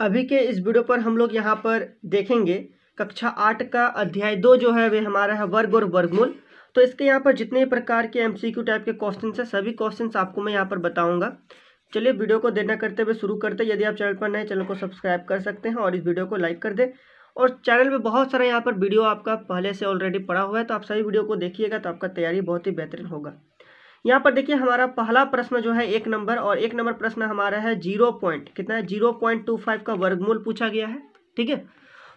अभी के इस वीडियो पर हम लोग यहाँ पर देखेंगे कक्षा आठ का अध्याय दो जो है वे हमारा है वर्ग और वर्गमूल तो इसके यहाँ पर जितने प्रकार के एमसीक्यू टाइप के क्वेश्चन है सभी क्वेश्चन आपको मैं यहाँ पर बताऊँगा चलिए वीडियो को देना करते हुए शुरू करते यदि आप चैनल पर नए चैनल को सब्सक्राइब कर सकते हैं और इस वीडियो को लाइक कर दें और चैनल में बहुत सारा यहाँ पर वीडियो आपका पहले से ऑलरेडी पड़ा हुआ है तो आप सभी वीडियो को देखिएगा तो आपका तैयारी बहुत ही बेहतरीन होगा यहाँ पर देखिए हमारा पहला प्रश्न जो है एक नंबर और एक नंबर प्रश्न हमारा है जीरो पॉइंट कितना है जीरो पॉइंट टू फाइव का वर्गमूल पूछा गया है ठीक है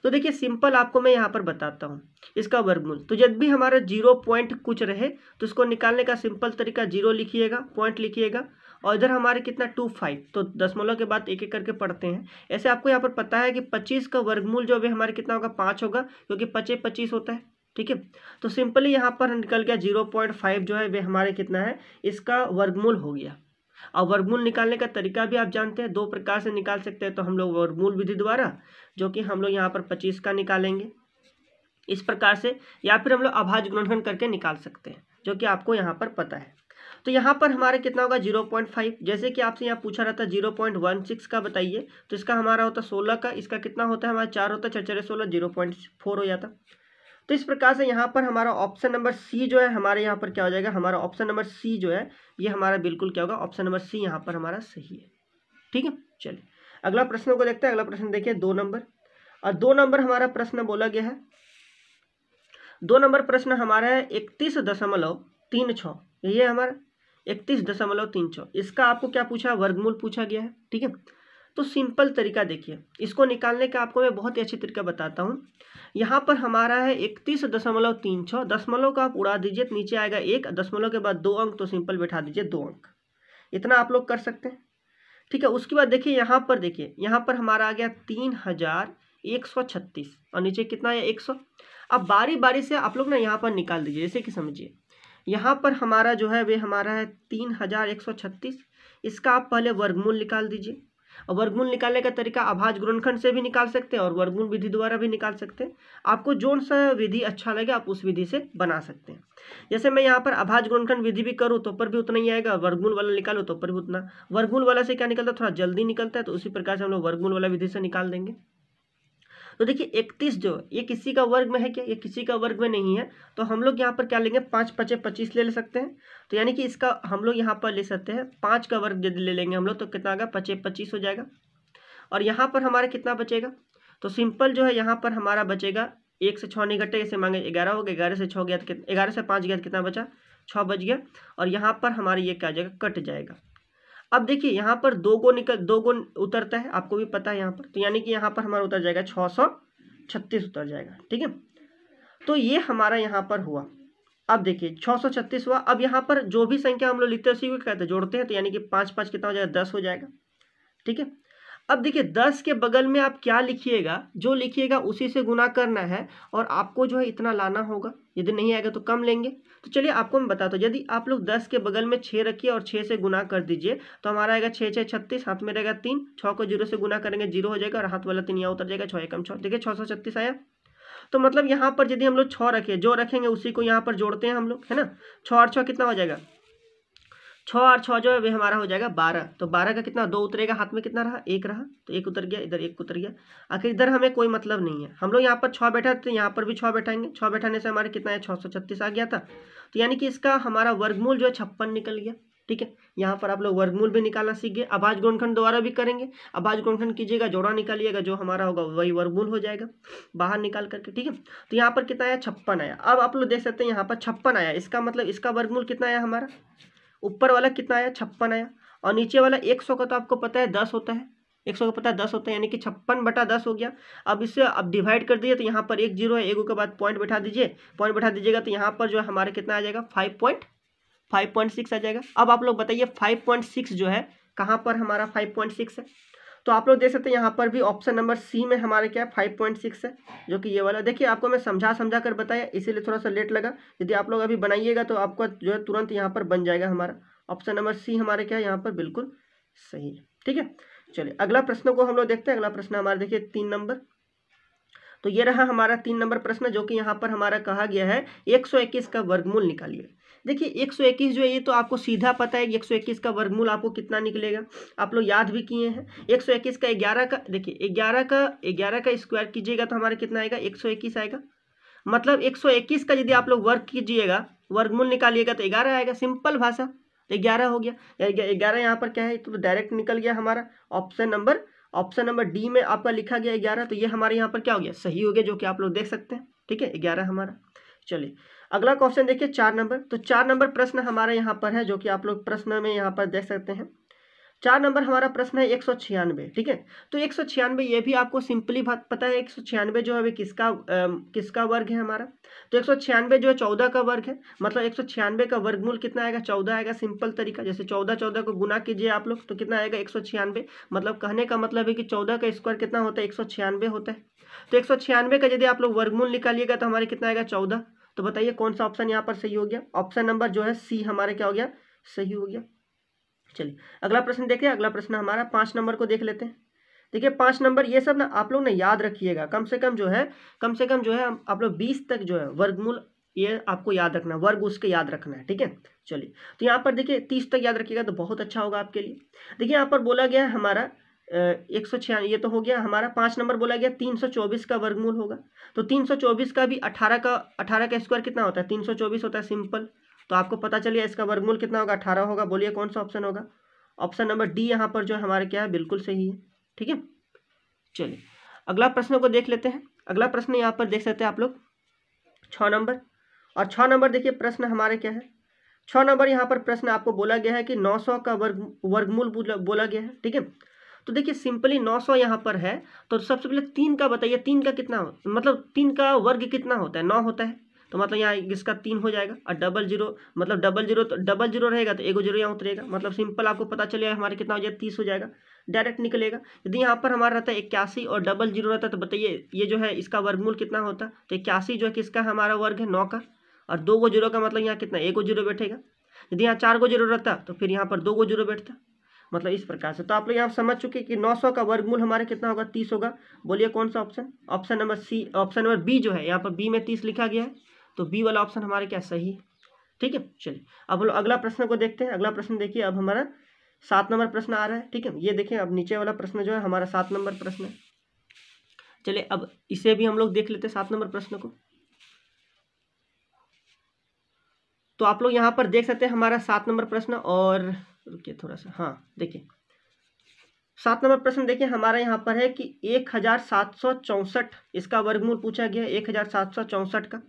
तो देखिए सिंपल आपको मैं यहाँ पर बताता हूँ इसका वर्गमूल तो जब भी हमारा जीरो पॉइंट कुछ रहे तो इसको निकालने का सिंपल तरीका जीरो लिखिएगा पॉइंट लिखिएगा और इधर हमारे कितना टू फाइव तो दसमलव के बाद एक एक करके पढ़ते हैं ऐसे आपको यहाँ पर पता है कि पच्चीस का वर्गमूल जो अभी हमारे कितना होगा पाँच होगा क्योंकि पचे पच्चीस होता है ठीक है तो सिंपली यहाँ पर निकल गया जीरो पॉइंट फाइव जो है वे हमारे कितना है इसका वर्गमूल हो गया और वर्गमूल निकालने का तरीका भी आप जानते हैं दो प्रकार से निकाल सकते हैं तो हम लोग वर्गमूल विधि द्वारा जो कि हम लोग यहाँ पर पच्चीस का निकालेंगे इस प्रकार से या फिर हम लोग अभाज गुणनखंड करके निकाल सकते हैं जो कि आपको यहाँ पर पता है तो यहाँ पर हमारा कितना होगा जीरो पॉइंट फाइव जैसे कि आपसे यहाँ पूछा रहता है जीरो पॉइंट वन सिक्स का बताइए तो इसका हमारा होता सोलह का इसका कितना होता है हमारा चार होता है चार चार सोलह जीरो पॉइंट फोर हो जाता तो इस प्रकार से यहाँ पर हमारा ऑप्शन नंबर सी जो है हमारे यहाँ पर क्या हो जाएगा हमारा ऑप्शन नंबर सी जो है ये हमारा बिल्कुल क्या होगा ऑप्शन नंबर सी यहाँ पर हमारा सही है ठीक है चलिए अगला प्रश्न को देखते हैं अगला प्रश्न देखिए दो नंबर और दो नंबर हमारा प्रश्न बोला गया है दो नंबर प्रश्न हमारा है इकतीस दशमलव तीन छ ये हमारा इकतीस दशमलव तीन छ इसका आपको क्या पूछा वर्गमूल पूछा गया है ठीक है तो सिंपल तरीका देखिए इसको निकालने का आपको मैं बहुत ही अच्छी तरीका बताता हूँ यहाँ पर हमारा है इकतीस दशमलव तीन छः दशमलव का आप उड़ा दीजिए नीचे आएगा एक दशमलव के बाद दो अंक तो सिंपल बैठा दीजिए दो अंक इतना आप लोग कर सकते हैं ठीक है उसके बाद देखिए यहाँ पर देखिए यहाँ पर हमारा आ गया तीन हज़ार एक सौ छत्तीस और नीचे कितना है एक सौ अब बारी बारी से आप लोग ना यहाँ पर निकाल दीजिए जैसे कि समझिए यहाँ पर हमारा जो है वे हमारा है तीन हज़ार एक सौ छत्तीस इसका आप पहले वर्गमूल निकाल दीजिए और वर्गमूल निकालने का तरीका अभाज गुणनखंड से भी निकाल सकते हैं और वर्गमूल विधि द्वारा भी निकाल सकते हैं आपको जो सा विधि अच्छा लगे आप उस विधि से बना सकते हैं जैसे मैं यहाँ पर अभाज गुणनखंड विधि भी करूँ तो पर भी उतना ही आएगा वर्गमूल वाला निकालो तो पर भी उतना वर्गमूल वाला से क्या निकलता है थोड़ा जल्दी निकलता है तो उसी प्रकार से हम लोग वर्गमूल वाला विधि से निकाल देंगे तो देखिए इकतीस जो ये किसी का वर्ग में है क्या ये किसी का वर्ग में नहीं है तो हम लोग यहाँ पर क्या लेंगे पाँच पचे पच्चीस ले ले सकते हैं तो यानी कि इसका हम लोग यहाँ पर ले सकते हैं पाँच का वर्ग यदि ले लेंगे हम लोग तो कितना आएगा पचे पच्चीस हो जाएगा और यहाँ पर हमारा कितना बचेगा तो सिंपल जो है यहाँ पर हमारा बचेगा एक से छः नहीं घटे मांगे ग्यारह हो गया ग्यारह से छः गया तो ग्यारह से पाँच गया तो कितना बचा छः बच गया और यहाँ पर हमारा ये क्या जाएगा कट जाएगा अब देखिए यहाँ पर दो गो निकल दो गो उतरता है आपको भी पता है यहाँ पर तो यानी कि यहाँ पर हमारा उतर जाएगा छः सौ छत्तीस उतर जाएगा ठीक है तो ये हमारा यहाँ पर हुआ अब देखिए छः सौ छत्तीस हुआ अब यहाँ पर जो भी संख्या हम लोग लिखते हैं उसी को कहते हैं जोड़ते हैं तो यानी कि पाँच पाँच कितना हो जाएगा दस हो जाएगा ठीक है अब देखिए दस के बगल में आप क्या लिखिएगा जो लिखिएगा उसी से गुना करना है और आपको जो है इतना लाना होगा यदि नहीं आएगा तो कम लेंगे तो चलिए आपको मैं बताता हूँ यदि आप लोग दस के बगल में छः रखिए और छः से गुना कर दीजिए तो हमारा आएगा छः छः छत्तीस हाथ में रहेगा तीन छः को जीरो से गुना करेंगे जीरो हो जाएगा और हाथ वाला तीन यहाँ उतर जाएगा छः एकम छः देखिए छः सौ छत्तीस आया तो मतलब यहाँ पर यदि हम लोग छः रखें जो रखेंगे उसी को यहाँ पर जोड़ते हैं हम लोग है ना छः और छः कितना हो जाएगा छः और छः जो है हमारा हो जाएगा बारह तो बारह का कितना दो उतरेगा हाथ में कितना रहा एक रहा तो एक उतर गया इधर एक उतर गया आखिर इधर हमें कोई मतलब नहीं है हम लोग यहाँ पर छः बैठा तो यहाँ पर भी छः बैठाएंगे छः बैठाने से हमारे कितना है छः सौ छत्तीस आ गया था तो यानी कि इसका हमारा वर्गमूल जो है छप्पन निकल गया ठीक है यहाँ पर आप लोग वर्गमूल भी निकालना सीख गए अभाज गुणखंड दोबारा भी करेंगे अभाज गुणखंड कीजिएगा जोड़ा निकालिएगा जो हमारा होगा वही वर्गमूल हो जाएगा बाहर निकाल करके ठीक है तो यहाँ पर कितना आया छप्पन आया अब आप लोग देख सकते हैं यहाँ पर छप्पन आया इसका मतलब इसका वर्गमूल कितना आया हमारा ऊपर वाला कितना आया छप्पन आया और नीचे वाला एक सौ का तो आपको पता है दस होता है एक सौ का पता है दस होता है यानी कि छप्पन बटा दस हो गया अब इसे अब डिवाइड कर दीजिए तो यहाँ पर एक जीरो है एक के बाद पॉइंट बैठा दीजिए पॉइंट बैठा दीजिएगा तो यहाँ पर जो है हमारा कितना आ जाएगा five point five point six आ जाएगा अब आप लोग बताइए फाइव पॉइंट सिक्स जो है कहाँ पर हमारा फाइव पॉइंट सिक्स है तो आप लोग देख सकते हैं यहाँ पर भी ऑप्शन नंबर सी में हमारे क्या है फाइव पॉइंट सिक्स है जो कि ये वाला देखिए आपको मैं समझा समझा कर बताया इसीलिए थोड़ा सा लेट लगा यदि आप लोग अभी बनाइएगा तो आपका जो है तुरंत यहाँ पर बन जाएगा हमारा ऑप्शन नंबर सी हमारे क्या है यहाँ पर बिल्कुल सही है ठीक है चलिए अगला प्रश्न को हम लोग देखते हैं अगला प्रश्न हमारा देखिए तीन नंबर तो ये रहा हमारा तीन नंबर प्रश्न जो कि यहाँ पर हमारा कहा गया है इक्कीस का वर्गमूल निकालिए देखिए एक सौ इक्कीस जो है ये तो आपको सीधा पता है एक सौ इक्कीस का वर्गमूल आपको कितना निकलेगा आप लोग याद भी किए हैं एक सौ इक्कीस का ग्यारह का देखिए ग्यारह का ग्यारह का स्क्वायर कीजिएगा तो हमारा कितना आएगा एक सौ इक्कीस आएगा मतलब एक सौ इक्कीस का यदि आप लोग वर्ग कीजिएगा वर्गमूल निकालिएगा तो ग्यारह आएगा सिंपल भाषा ग्यारह हो गया ग्यारह यहाँ पर क्या है तो डायरेक्ट निकल गया हमारा option number option number D में आपका लिखा गया ग्यारह तो ये हमारे यहाँ पर क्या हो गया सही हो गया जो कि आप लोग देख सकते हैं ठीक है ग्यारह हमारा चलिए अगला क्वेश्चन देखिए चार नंबर तो चार नंबर प्रश्न हमारे यहाँ पर है जो कि आप लोग प्रश्न में यहाँ पर देख सकते हैं चार नंबर हमारा प्रश्न है एक सौ छियानवे ठीक है तो एक सौ छियानवे ये भी आपको सिंपली बात पता है एक सौ छियानवे जो है किसका आ, किसका वर्ग है हमारा तो एक सौ छियानवे जो है चौदह का वर्ग है मतलब एक सौ छियानवे का वर्गमूल कितना आएगा चौदह आएगा सिंपल तरीका जैसे चौदह चौदह को गुना कीजिए आप लोग तो कितना आएगा एक सौ छियानवे मतलब कहने का मतलब है कि चौदह का स्क्वायर कितना होता है एक सौ छियानवे होता है तो एक सौ छियानवे का यदि आप लोग वर्गमूल निकालिएगा तो हमारे कितना आएगा चौदह तो बताइए कौन सा ऑप्शन यहाँ पर सही हो गया ऑप्शन नंबर जो है सी हमारे क्या हो गया सही हो गया चलिए अगला प्रश्न देखिए अगला प्रश्न हमारा पाँच नंबर को देख लेते हैं देखिए पाँच नंबर ये सब ना आप लोग ना याद रखिएगा कम से कम जो है कम से कम जो है आप लोग बीस तक जो है वर्गमूल ये आपको याद रखना वर्ग उसके याद रखना है ठीक है चलिए तो यहाँ पर देखिए तीस तक याद रखिएगा तो बहुत अच्छा होगा आपके लिए देखिए यहाँ पर बोला गया है हमारा एक सौ छिया ये तो हो गया हमारा पाँच नंबर बोला गया तीन सौ चौबीस का वर्गमूल होगा तो तीन सौ चौबीस का भी अठारह का अठारह का स्क्वायर कितना होता है तीन सौ चौबीस होता है सिंपल तो आपको पता चलिए इसका वर्गमूल कितना होगा अठारह होगा बोलिए कौन सा ऑप्शन होगा ऑप्शन नंबर डी यहाँ पर जो हमारे क्या है बिल्कुल सही है ठीक है चलिए अगला प्रश्न को देख लेते हैं अगला प्रश्न यहाँ पर देख सकते हैं आप लोग छ नंबर और छः नंबर देखिए प्रश्न हमारे क्या है छः नंबर यहाँ पर प्रश्न आपको बोला गया है कि नौ सौ का वर्ग वर्गमूल बोला गया है ठीक है तो देखिए सिंपली नौ सौ यहाँ पर है तो सबसे पहले तीन का बताइए तीन का कितना हो? मतलब तीन का वर्ग कितना होता है नौ होता है तो मतलब यहाँ इसका तीन हो जाएगा और डबल जीरो मतलब डबल जीरो तो डबल जीरो रहेगा तो एगो जीरो यहाँ उतरेगा मतलब सिंपल आपको पता चल जाएगा हमारे कितना हो जाएगा तीस हो जाएगा डायरेक्ट निकलेगा यदि यहाँ पर हमारा रहता है इक्यासी और डबल जीरो रहता है तो बताइए ये जो है इसका वर्गमूल कितना होता है तो इक्यासी जो है किसका हमारा वर्ग है नौ का और दो गो जीरो का मतलब यहाँ कितना एक गो जीरो बैठेगा यदि यहाँ चार गो जीरो रहता तो फिर यहाँ पर दो गो जीरो बैठता मतलब इस प्रकार से तो आप लोग यहाँ समझ चुके कि 900 का वर्गमूल हमारा कितना होगा 30 होगा बोलिए कौन सा option option number C option number B जो है यहाँ पर बी में 30 लिखा गया है तो बी वाला ऑप्शन हमारे क्या सही है ठीक है चलिए अब हम लोग अगला प्रश्न को देखते हैं अगला प्रश्न देखिए अब हमारा सात नंबर प्रश्न आ रहा है ठीक है ये देखें अब नीचे वाला प्रश्न जो है हमारा सात नंबर प्रश्न है चलिए अब इसे भी हम लोग देख लेते हैं सात नंबर प्रश्न को तो आप लोग यहाँ पर देख सकते हैं हमारा सात नंबर प्रश्न और रुकिए थोड़ा सा हाँ देखिए सात नंबर प्रश्न देखिए हमारे यहाँ पर है कि एक हज़ार सात सौ चौंसठ इसका वर्गमूल पूछा गया है एक हज़ार सात सौ चौंसठ का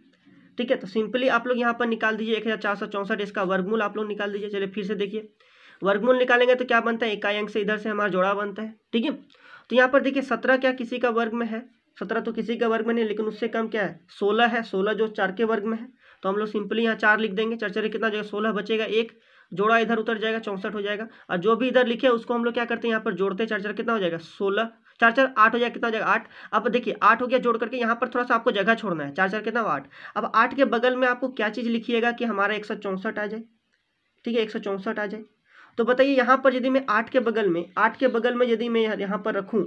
ठीक है तो सिंपली आप लोग यहाँ पर निकाल दीजिए एक हज़ार चार सौ चौंसठ इसका वर्गमूल आप लोग निकाल दीजिए चलिए फिर से देखिए वर्गमूल निकालेंगे तो क्या बनता है इकाई अंक से इधर से हमारा जोड़ा बनता है ठीक है तो यहाँ पर देखिए सत्रह क्या किसी का वर्ग में है सत्रह तो किसी का वर्ग में नहीं लेकिन उससे कम क्या है सोलह है सोलह जो चार के वर्ग में है तो हम लोग सिंपली यहाँ चार लिख देंगे चार चार कितना जो सोलह बचेगा एक जोड़ा इधर उतर जाएगा चौंसठ हो जाएगा और जो भी इधर लिखे उसको हम लोग क्या करते हैं यहाँ पर जोड़ते चार चार कितना हो जाएगा सोलह चार चार आठ हो जाएगा कितना हो जाएगा आठ अब देखिए आठ हो गया जोड़ करके यहाँ पर थोड़ा सा आपको जगह छोड़ना है चार चार कितना आठ अब आठ के बगल में आपको क्या चीज़ लिखिएगा कि हमारा एक आ जाए ठीक है एक आ जाए तो बताइए यहाँ पर यदि मैं आठ के बगल में आठ के बगल में यदि मैं यहाँ पर रखूँ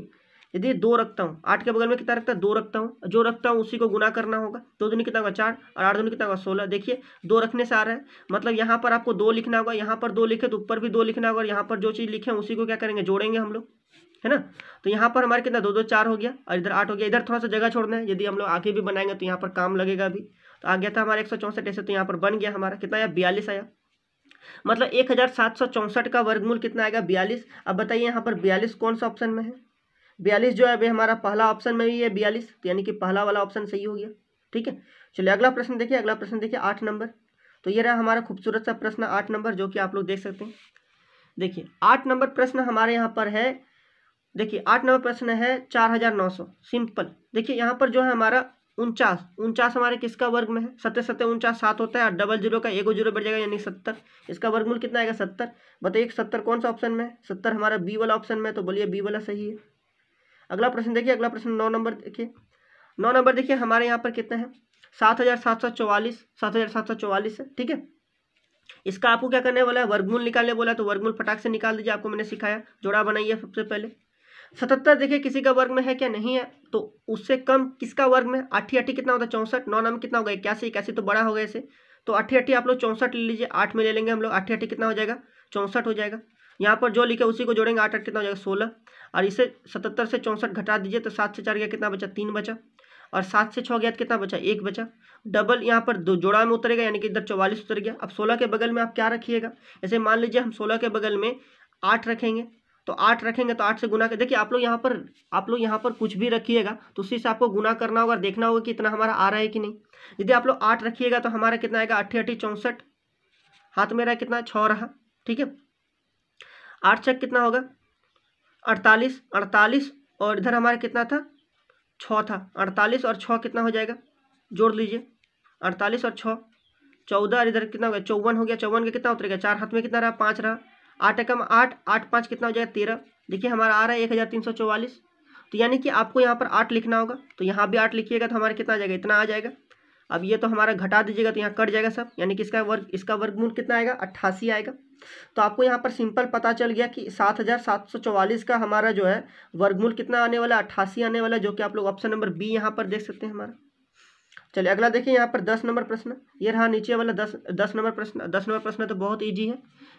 यदि दो रखता हूँ आठ के बगल में कितना रखता है दो रखता हूँ जो रखता हूँ उसी को गुना करना होगा दो दूनी कितना होगा चार और आठ दूनी कितना होगा सोलह देखिए दो रखने से आ रहा है मतलब यहाँ पर आपको दो लिखना होगा यहाँ पर दो लिखे तो ऊपर भी दो लिखना होगा और यहाँ पर जो चीज़ लिखे उसी को क्या करेंगे जोड़ेंगे हम लोग है ना तो यहाँ पर हमारे कितना दो दो चार हो गया और इधर आठ हो गया इधर थोड़ा सा जगह छोड़ना है यदि हम लोग आगे भी बनाएंगे तो यहाँ पर काम लगेगा अभी तो आ गया था हमारा एक सौ चौंसठ ऐसे तो यहाँ पर बन गया हमारा कितना आया बयालीस आया मतलब एक हज़ार सात सौ चौंसठ का वर्गमूल कितना आएगा बयालीस अब बताइए यहाँ पर बयालीस कौन सा ऑप्शन में है बयालीस जो है अभी हमारा पहला ऑप्शन में ही है बयालीस तो यानी कि पहला वाला ऑप्शन सही हो गया ठीक है चलिए अगला प्रश्न देखिए अगला प्रश्न देखिए आठ नंबर तो ये रहा हमारा खूबसूरत सा प्रश्न आठ नंबर जो कि आप लोग देख सकते हैं देखिए आठ नंबर प्रश्न हमारे यहाँ पर है देखिए आठ नंबर प्रश्न है चार हज़ार नौ सौ सिंपल देखिए यहाँ पर जो है हमारा उनचास उनचास हमारे किसका वर्ग में है सत्तर सत्तर उनचास सात होता है और डबल जीरो का एगो जीरो बढ़ जाएगा यानी सत्तर इसका वर्गमूल कितना आएगा सत्तर बताइए सत्तर कौन सा ऑप्शन में है सत्तर हमारा बी वाला ऑप्शन में तो बोलिए बी वाला सही है अगला प्रश्न देखिए अगला प्रश्न नौ नंबर देखिए नौ नंबर देखिए हमारे यहाँ पर कितना है सात हज़ार सात सौ चौवालीस सात हज़ार सात सौ चौवालीस है ठीक है इसका आपको क्या करने वाला है वर्गमूल निकालने बोला तो वर्गमूल फटाक से निकाल दीजिए आपको मैंने सिखाया जोड़ा बनाइए सबसे पहले सतहत्तर देखिए किसी का वर्ग में है क्या नहीं है तो उससे कम किसका वर्ग में अट्ठी अट्ठी कितना होता है चौंसठ नौ नंबर कितना होगा इक्यासी इक्यासी तो बड़ा हो गया इसे तो अट्ठी अट्ठी आप लोग चौंसठ ले लीजिए आठ में ले लेंगे हम लोग अट्ठी अट्ठी कितना हो जाएगा चौंसठ हो जाएगा यहाँ पर जो लिखे उसी को जोड़ेंगे आठ आठ कितना हो जाएगा सोलह और इसे सतहत्तर से चौंसठ घटा दीजिए तो सात से चार गया कितना बचा तीन बचा और सात से छः गया तो कितना बचा एक बचा डबल यहाँ पर दो जोड़ा में उतरेगा यानी कि इधर चौवालीस उतर गया अब सोलह के बगल में आप क्या रखिएगा जैसे मान लीजिए हम सोलह के बगल में आठ रखेंगे तो आठ रखेंगे तो आठ से गुना कर देखिए आप लोग यहाँ पर आप लोग यहाँ पर कुछ भी रखिएगा तो उसी से आपको गुना करना होगा देखना होगा कि इतना हमारा आ रहा है कि नहीं यदि आप लोग आठ रखिएगा तो हमारा कितना आएगा अट्ठी अट्ठी चौंसठ हाथ में रहा कितना छः रहा ठीक है आठ चक कितना होगा अड़तालीस अड़तालीस और इधर हमारा कितना था छः था अड़तालीस और छः कितना हो जाएगा जोड़ लीजिए अड़तालीस और छः चौदह और इधर कितना हो गया चौवन हो गया चौवन का कितना उतरेगा चार हाथ में कितना रहा पाँच रहा आठ एकम आठ आठ पाँच कितना हो जाएगा तेरह देखिए हमारा आ रहा है एक हज़ार तीन सौ चौवालीस तो यानी कि आपको यहाँ पर आठ लिखना होगा तो यहाँ भी आठ लिखिएगा तो हमारा कितना आ जाएगा इतना आ जाएगा अब ये तो हमारा घटा दीजिएगा तो यहाँ कट जाएगा सब यानी कि इसका वर्ग इसका वर्गमूल कितना आएगा अट्ठासी आएगा तो आपको यहाँ पर सिंपल पता चल गया कि सात हज़ार सात सौ चौवालीस का हमारा जो है वर्गमूल कितना आने वाला अट्ठासी आने वाला जो कि आप लोग ऑप्शन नंबर बी यहाँ पर देख सकते हैं हमारा चलिए अगला देखिए यहाँ पर दस नंबर प्रश्न ये रहा नीचे वाला दस दस नंबर प्रश्न दस नंबर प्रश्न तो बहुत ईजी है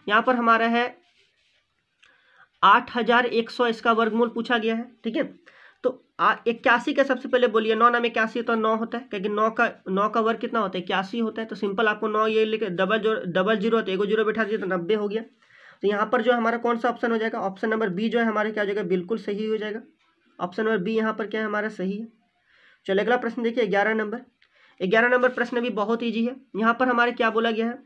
यहाँ पर हमारा है आठ हज़ार एक सौ इसका वर्गमूल पूछा गया है ठीक है तो इक्यासी का सबसे पहले बोलिए नौ नाम इक्यासी तो नौ होता है क्योंकि नौ का नौ का वर्ग कितना होता है इक्यासी होता है तो सिंपल आपको नौ ये लेकर डबल जो डबल जीरो होता है एगो जीरो बैठा दीजिए तो नब्बे हो गया तो यहाँ पर जो हमारा कौन सा ऑप्शन हो जाएगा ऑप्शन नंबर बी जो है हमारे क्या हो जाएगा बिल्कुल सही हो जाएगा ऑप्शन नंबर बी यहाँ पर क्या है हमारा सही है चलो अगला प्रश्न देखिए ग्यारह नंबर ग्यारह नंबर प्रश्न भी बहुत ईजी है यहाँ पर हमारे क्या बोला गया है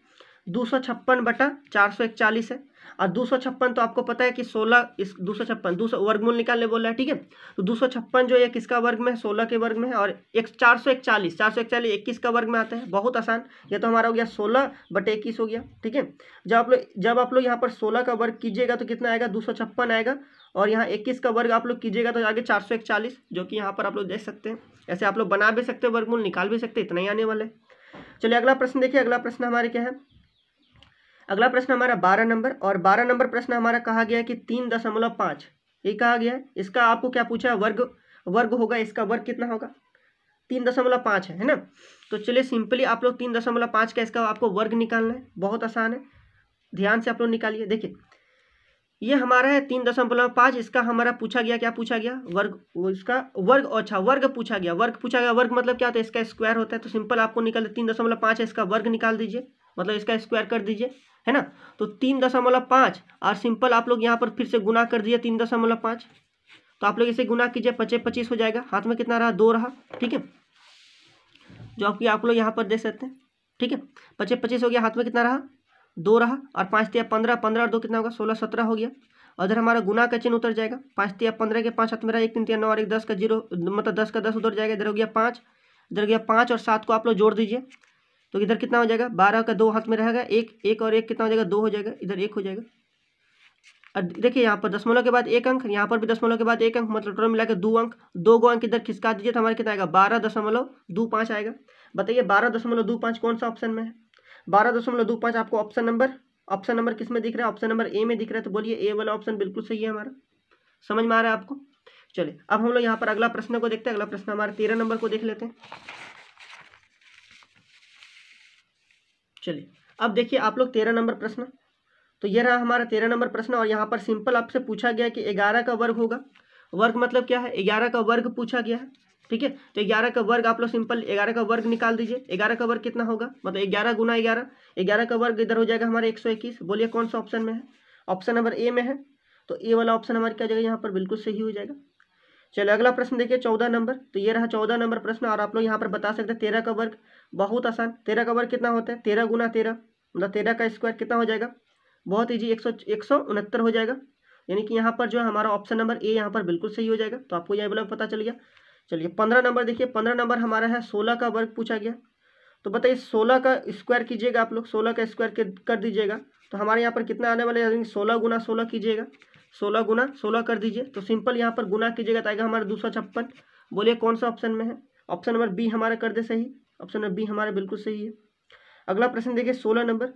दो सौ छप्पन बटा चार सौ इकचालीस है और दो सौ छप्पन तो आपको पता है कि सोलह इस दो सौ छप्पन दो सौ वर्गमूल निकालने बोला है ठीक है तो दो सौ छप्पन जो है किसका वर्ग में है सोलह के वर्ग में है और एक चार सौ इकचालीस चार सौ इकचालीस इक्कीस का वर्ग में आता है बहुत आसान ये तो हमारा हो गया सोलह बटे इक्कीस हो गया ठीक है जब आप लोग जब आप लोग यहाँ पर सोलह का वर्ग कीजिएगा तो कितना आएगा दो सौ छप्पन आएगा और यहाँ इक्कीस का वर्ग आप लोग कीजिएगा तो आगे चार सौ इकचालीस जो कि यहाँ पर आप लोग देख सकते हैं ऐसे आप लोग बना भी सकते हैं वर्गमूल निकाल भी सकते इतना ही आने वाले चलिए अगला प्रश्न देखिए अगला प्रश्न हमारे क्या है अगला प्रश्न हमारा बारह नंबर और बारह नंबर प्रश्न हमारा कहा गया कि तीन दशमलव पाँच ये कहा गया इसका आपको क्या पूछा वर्ग वर्ग होगा इसका वर्ग कितना होगा तीन दशमलव पाँच है है ना तो चलिए सिंपली आप लोग तीन दशमलव पाँच का इसका आपको वर्ग निकालना है बहुत आसान है ध्यान से आप लोग निकालिए देखिए ये हमारा है तीन दशमलव पाँच इसका हमारा पूछा गया क्या पूछा गया वर्ग इसका वर्ग अच्छा वर्ग पूछा गया वर्ग पूछा गया वर्ग मतलब क्या होता है इसका स्क्वायर होता है तो सिंपल आपको निकाल तीन दशमलव पाँच है इसका वर्ग निकाल दीजिए मतलब इसका स्क्वायर कर दीजिए है ना तो तीन दशमलव पाँच और सिंपल आप लोग यहाँ पर फिर से गुना कर दिए तीन दशमलव पाँच तो आप लोग इसे गुना कीजिए पच्चे पच्चीस हो जाएगा हाथ में कितना रहा दो रहा ठीक है जो आपकी आप लोग यहाँ पर देख सकते हैं ठीक है पच्चे पच्चीस हो गया हाथ में कितना रहा दो रहा और पाँच तिया पंद्रह पंद्रह और दो कितना होगा सोलह सत्रह हो गया उधर हमारा गुना का चिन्ह उतर जाएगा पाँच तिया पंद्रह के पाँच हाथ में रहा एक तीन तिया नौ और एक दस का जीरो मतलब दस का दस उतर जाएगा इधर हो गया पाँच इधर हो गया पाँच और सात को आप लोग जोड़ दीजिए तो इधर कितना हो जाएगा बारह का दो हाथ में रहेगा एक एक और एक कितना हो जाएगा दो हो जाएगा इधर एक हो जाएगा और देखिए यहाँ पर दसमलव के बाद एक अंक यहाँ पर भी दसमलव के बाद एक अंक मतलब टोटल मिला के दो अंक दो गो अंक इधर खिसका दीजिए तो हमारा कितना आएगा बारह दशमलव दो पाँच आएगा बताइए बारह दशमलव दो पाँच कौन सा ऑप्शन में है बारह दशमलव दो पाँच आपको ऑप्शन नंबर ऑप्शन नंबर किस में दिख रहा है ऑप्शन नंबर ए में दिख रहा है तो बोलिए ए वाला ऑप्शन बिल्कुल सही है हमारा समझ में आ रहा है आपको चलिए अब हम लोग यहाँ पर अगला प्रश्न को देखते हैं अगला प्रश्न हमारे तेरह नंबर को देख लेते हैं चलिए अब देखिए आप लोग तेरह नंबर प्रश्न तो यह रहा हमारा तेरह नंबर प्रश्न और यहाँ पर सिंपल आपसे पूछा गया कि ग्यारह का वर्ग होगा वर्ग मतलब क्या है ग्यारह का वर्ग पूछा गया है ठीक है तो ग्यारह का वर्ग आप लोग सिंपल ग्यारह का वर्ग निकाल दीजिए ग्यारह का वर्ग कितना होगा मतलब ग्यारह गुना ग्यारह ग्यारह का वर्ग इधर हो जाएगा हमारे एक सौ इक्कीस बोलिए कौन सा ऑप्शन में है ऑप्शन नंबर ए में है तो ए वाला ऑप्शन हमारे क्या जाएगा यहाँ पर बिल्कुल सही हो जाएगा चलो अगला प्रश्न देखिए चौदह नंबर तो ये रहा चौदह नंबर प्रश्न और आप लोग यहाँ पर बता सकते हैं तेरह का वर्ग बहुत आसान तेरह का वर्ग कितना होता है तेरह गुना तेरह मतलब तेरह का स्क्वायर कितना हो जाएगा बहुत ईजी एक सौ एक सौ उनहत्तर हो जाएगा यानी कि यहाँ पर जो हमारा ऑप्शन नंबर ए यहाँ पर बिल्कुल सही हो जाएगा तो आपको यह वाला पता चल गया चलिए पंद्रह नंबर देखिए पंद्रह नंबर हमारा है सोलह का वर्ग पूछा गया तो बताइए सोलह का स्क्वायर कीजिएगा आप लोग सोलह का स्क्वायर कर दीजिएगा तो हमारे यहाँ पर कितना आने वाले सोलह गुना सोलह कीजिएगा सोलह गुना सोलह कर दीजिए तो सिंपल यहाँ पर गुना कीजिएगा तो आएगा हमारा दो सौ छप्पन बोलिए कौन सा ऑप्शन में है ऑप्शन नंबर बी हमारा कर दे सही ऑप्शन नंबर बी हमारा बिल्कुल सही है अगला प्रश्न देखिए सोलह नंबर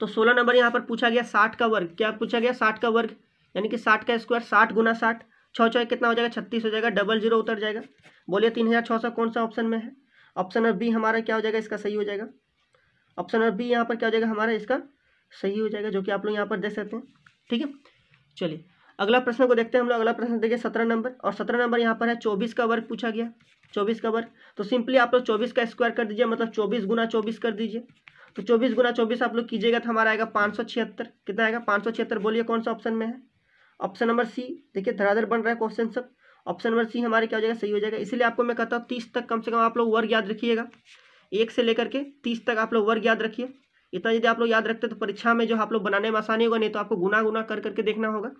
तो सोलह नंबर यहाँ पर पूछा गया साठ का वर्ग क्या पूछा गया साठ का वर्ग यानी कि साठ का स्क्वायर साठ गुना साठ छः छः कितना हो जाएगा छत्तीस हो जाएगा डबल जीरो उतर जाएगा बोलिए तीन हज़ार छः सौ कौन सा ऑप्शन में है ऑप्शन नंबर बी हमारा क्या हो जाएगा इसका सही हो जाएगा ऑप्शन नंबर बी यहाँ पर क्या हो जाएगा हमारा इसका सही हो जाएगा जो कि आप लोग यहाँ पर देख सकते हैं ठीक है चलिए अगला प्रश्न को देखते हैं हम लोग अगला प्रश्न देखिए सत्रह नंबर और सत्रह नंबर यहाँ पर है चौबीस का वर्ग पूछा गया चौबीस का वर्ग तो सिंपली आप लोग चौबीस का स्क्वायर कर दीजिए मतलब चौबीस गुना चौबीस कर दीजिए तो चौबीस गुना चौबीस आप लोग कीजिएगा तो हमारा आएगा पाँच सौ छिहत्तर कितना आएगा पाँच सौ छिहत्तर बोलिए कौन सा ऑप्शन में है ऑप्शन नंबर सी देखिए धराधर बन रहा है क्वेश्चन सब ऑप्शन नंबर सी हमारे क्या हो जाएगा सही हो जाएगा इसीलिए आपको मैं कहता हूँ तीस तक कम से कम आप लोग वर्ग याद रखिएगा एक से लेकर के तीस तक आप लोग वर्ग याद रखिए इतना यदि आप लोग याद रखते तो परीक्षा में जो आप लोग बनाने में आसानी होगा नहीं तो आपको गुना गुना कर करके देखना होगा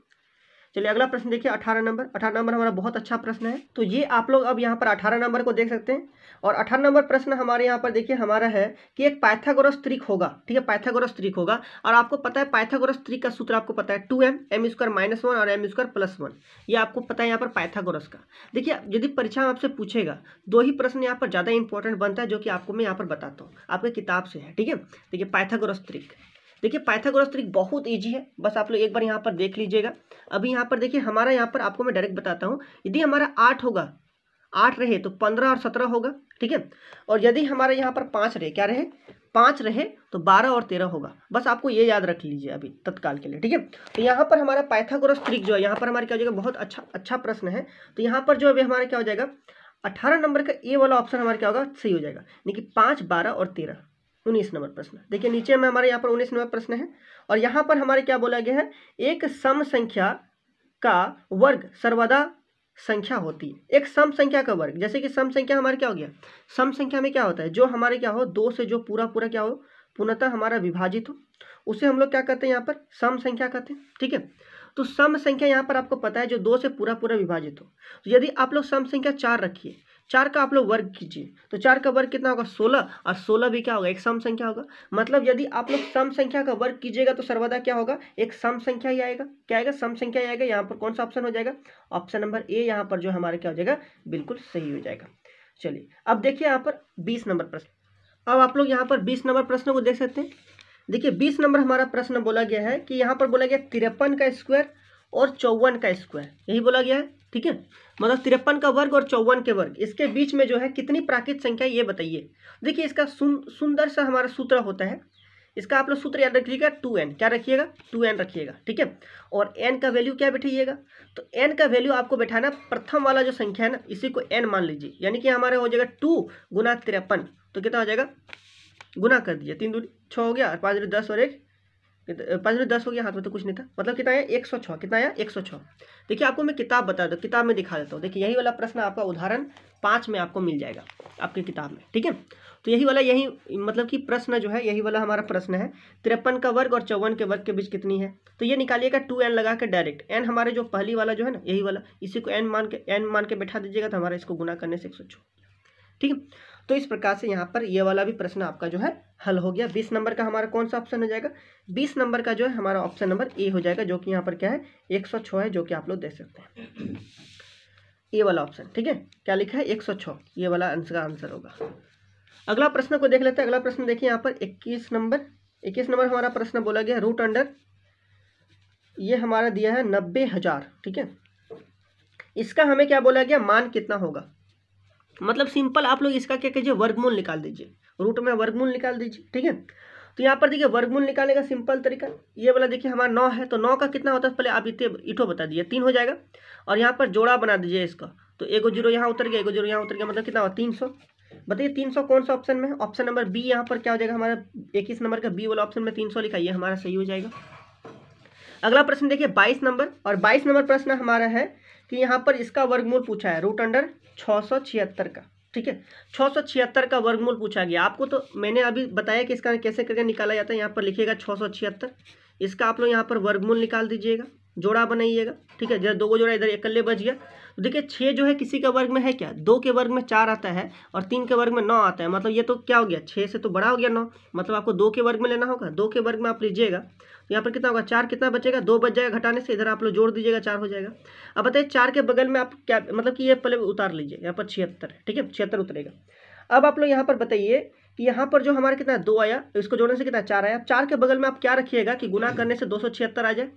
चलिए अगला प्रश्न देखिए अठारह नंबर अठारह नंबर हमारा बहुत अच्छा प्रश्न है तो ये आप लोग अब यहाँ पर अठारह नंबर को देख सकते हैं और अठारह नंबर प्रश्न हमारे यहाँ पर देखिए हमारा है कि एक पाइथागोरस त्रिक होगा ठीक है पाइथागोरस त्रिक होगा और आपको पता है पाइथागोरस त्रिक का सूत्र आपको पता है two M M square minus one और एम स्क्वायर प्लस वन ये आपको पता है यहाँ पर पाइथागोरस का देखिए यदि परीक्षा आपसे पूछेगा दो ही प्रश्न यहाँ पर ज़्यादा इंपॉर्टेंट बनता है जो कि आपको मैं यहाँ पर बताता हूँ आपके किताब से है ठीक है देखिए पाइथागोरस त्रिक देखिए पाइथागोरस ट्रिक बहुत ईजी है बस आप लोग एक बार यहाँ पर देख लीजिएगा अभी यहाँ पर देखिए हमारा यहाँ पर आपको मैं डायरेक्ट बताता हूँ यदि हमारा आठ होगा आठ रहे तो पंद्रह और सत्रह होगा ठीक है और यदि हमारा यहाँ पर पाँच रहे क्या रहे पाँच रहे तो बारह और तेरह होगा बस आपको ये याद रख लीजिए अभी तत्काल के लिए ठीक है तो यहाँ पर हमारा पाइथागोरस ट्रिक जो है यहाँ पर हमारा क्या हो जाएगा बहुत अच्छा अच्छा प्रश्न है तो यहाँ पर जो अभी हमारा क्या हो जाएगा अठारह नंबर का ए वाला ऑप्शन हमारा क्या होगा सही हो जाएगा यानी कि पाँच बारह और तेरह उन्नीस नंबर प्रश्न देखिए नीचे में हमारे यहाँ पर उन्नीस नंबर प्रश्न है और यहाँ पर हमारे क्या बोला गया है एक सम संख्या का वर्ग सर्वदा संख्या होती है एक सम संख्या का वर्ग जैसे कि सम संख्या हमारे क्या हो गया सम संख्या में क्या होता है जो हमारे क्या हो दो से जो पूरा पूरा क्या हो पूर्णतः हमारा विभाजित हो उसे हम लोग क्या कहते हैं यहाँ पर सम संख्या कहते हैं ठीक है तो सम संख्या यहाँ पर आपको पता है जो दो से पूरा पूरा विभाजित हो तो यदि आप लोग सम संख्या चार रखिए चार का आप लोग वर्ग कीजिए तो चार का वर्ग कितना होगा सोलह और सोलह भी क्या होगा एक सम संख्या होगा मतलब यदि आप लोग सम संख्या का वर्ग कीजिएगा तो सर्वदा क्या होगा एक सम संख्या ही आएगा क्या आएगा सम संख्या आएगा यहाँ पर कौन सा ऑप्शन हो जाएगा ऑप्शन नंबर ए यहाँ पर जो हमारे क्या हो जाएगा बिल्कुल सही हो जाएगा चलिए अब देखिए यहाँ पर बीस नंबर प्रश्न अब आप लोग यहाँ पर बीस नंबर प्रश्न को देख सकते हैं देखिए बीस नंबर हमारा प्रश्न बोला गया है कि यहाँ पर बोला गया तिरपन का स्क्वायर और चौवन का स्क्वायर यही बोला गया है ठीक है मतलब तिरपन का वर्ग और चौवन के वर्ग इसके बीच में जो है कितनी प्राकृत संख्या ये बताइए देखिए इसका सुन, सुंदर सा हमारा सूत्र होता है इसका आप लोग सूत्र याद रखिएगा टू एन क्या रखिएगा टू एन रखिएगा ठीक है और एन का वैल्यू क्या बैठाइएगा तो एन का वैल्यू आपको बैठाना प्रथम वाला जो संख्या है ना इसी को एन मान लीजिए यानी कि हमारा हो जाएगा टू गुना तिरपन तो कितना हो जाएगा गुना कर दिया तीन दूरी छः हो गया और पाँच दूरी दस और एक पाँच में दस हो गया हाथ में तो कुछ नहीं था मतलब कितना आया एक सौ छः कितना आया एक सौ छः देखिए आपको मैं किताब बता दूँ किताब में दिखा देता हूँ देखिए यही वाला प्रश्न आपका उदाहरण पाँच में आपको मिल जाएगा आपकी किताब में ठीक है तो यही वाला यही मतलब कि प्रश्न जो है यही वाला हमारा प्रश्न है तिरपन का वर्ग और चौवन के वर्ग के बीच कितनी है तो ये निकालिएगा टू एन लगा के डायरेक्ट एन हमारे जो पहली वाला जो है ना यही वाला इसी को एन मान के एन मान के बैठा दीजिएगा तो हमारा इसको गुना करने से एक ठीक है तो इस प्रकार से यहाँ पर ये वाला भी प्रश्न आपका जो है हल हो गया बीस नंबर का हमारा कौन सा ऑप्शन हो जाएगा बीस नंबर का जो है हमारा ऑप्शन नंबर ए हो जाएगा जो कि यहाँ पर क्या है एक सौ है जो कि आप लोग देख सकते हैं ए वाला ऑप्शन ठीक है क्या लिखा है एक सौ ये वाला आंसर का आंसर होगा अगला प्रश्न को देख लेते हैं अगला प्रश्न देखिए यहाँ पर इक्कीस नंबर इक्कीस नंबर हमारा प्रश्न बोला गया रूट अंडर ये हमारा दिया है नब्बे हज़ार ठीक है इसका हमें क्या बोला गया मान कितना होगा मतलब सिंपल आप लोग इसका क्या कीजिए वर्गमूल निकाल दीजिए रूट में वर्गमूल निकाल दीजिए ठीक है तो यहाँ पर देखिए वर्गमूल निकालने का सिंपल तरीका ये वाला देखिए हमारा नौ है तो नौ का कितना होता है पहले आप इतने इटो बता दीजिए तीन हो जाएगा और यहाँ पर जोड़ा बना दीजिए इसका तो एगो जीरो यहाँ उतर गया एगो जीरो यहाँ उतर गया मतलब कितना होगा तीन सौ बताइए तीन सौ कौन सा ऑप्शन में ऑप्शन नंबर बी यहाँ पर क्या हो जाएगा हमारा इक्कीस नंबर का बी वाला ऑप्शन में तीन सौ लिखा हमारा सही हो जाएगा अगला प्रश्न देखिए बाईस नंबर और बाईस नंबर प्रश्न हमारा है कि यहाँ पर इसका वर्गमूल पूछा है रूट अंडर 676 का ठीक है 676 का वर्गमूल पूछा गया आपको तो मैंने अभी बताया कि इसका कैसे करके निकाला जाता है यहाँ पर लिखिएगा 676 इसका आप लोग यहाँ पर वर्गमूल निकाल दीजिएगा जोड़ा बनाइएगा ठीक है जरा दो जोड़ा इधर इकल्ले बच गया तो देखिए छः जो है किसी के वर्ग में है क्या दो के वर्ग में चार आता है और तीन के वर्ग में नौ आता है मतलब ये तो क्या हो गया छः से तो बड़ा हो गया नौ मतलब आपको दो के वर्ग में लेना होगा दो के वर्ग में आप लीजिएगा तो यहाँ पर कितना होगा चार कितना बचेगा दो बच जाएगा घटाने से इधर आप लोग जोड़ दीजिएगा चार हो जाएगा अब बताइए चार के बगल में आप क्या मतलब कि ये पहले उतार लीजिए यहाँ पर छिहत्तर है ठीक है छिहत्तर उतरेगा अब आप लोग यहाँ पर बताइए कि यहाँ पर जो हमारा कितना दो आया तो इसको जोड़ने से कितना चार आया चार के बगल में आप क्या रखिएगा कि गुना करने से दो आ जाए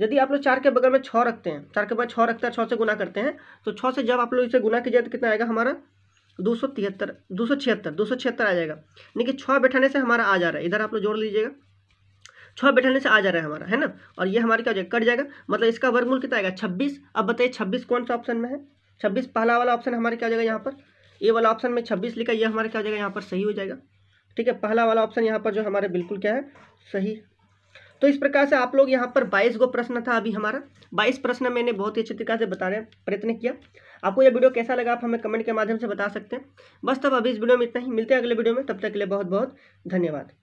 यदि आप लोग चार के बगल में छः रखते हैं चार के बगल छः रखते हैं छः से गुना करते हैं तो छः से जब आप लोग इसे गुना कीजिए तो कितना आएगा हमारा दो सौ तिहत्तर दो सौ छिहत्तर दो सौ छिहत्तर आ जाएगा यानी कि छः बैठाने से हमारा आ जा रहा है इधर आप लोग जोड़ लीजिएगा छः बैठाने से आ जा रहा है हमारा है ना और ये हमारे क्या हो जाएगा कट जाएगा मतलब इसका वर्गमूल कितना आएगा छब्बीस अब बताइए छब्बीस कौन सा ऑप्शन में है छब्बीस पहला वाला ऑप्शन हमारा क्या हो जाएगा यहाँ पर ए वाला ऑप्शन में छब्बीस लिखा ये हमारा क्या हो जाएगा यहाँ पर सही हो जाएगा ठीक है पहला वाला ऑप्शन यहाँ पर जो हमारे बिल्कुल क्या है सही तो इस प्रकार से आप लोग यहाँ पर बाईस गो प्रश्न था अभी हमारा बाईस प्रश्न मैंने बहुत ही अच्छी तरीके से बताने प्रयत्न किया आपको यह वीडियो कैसा लगा आप हमें कमेंट के माध्यम से बता सकते हैं बस तब अभी इस वीडियो में इतना ही मिलते हैं अगले वीडियो में तब तक के लिए बहुत बहुत धन्यवाद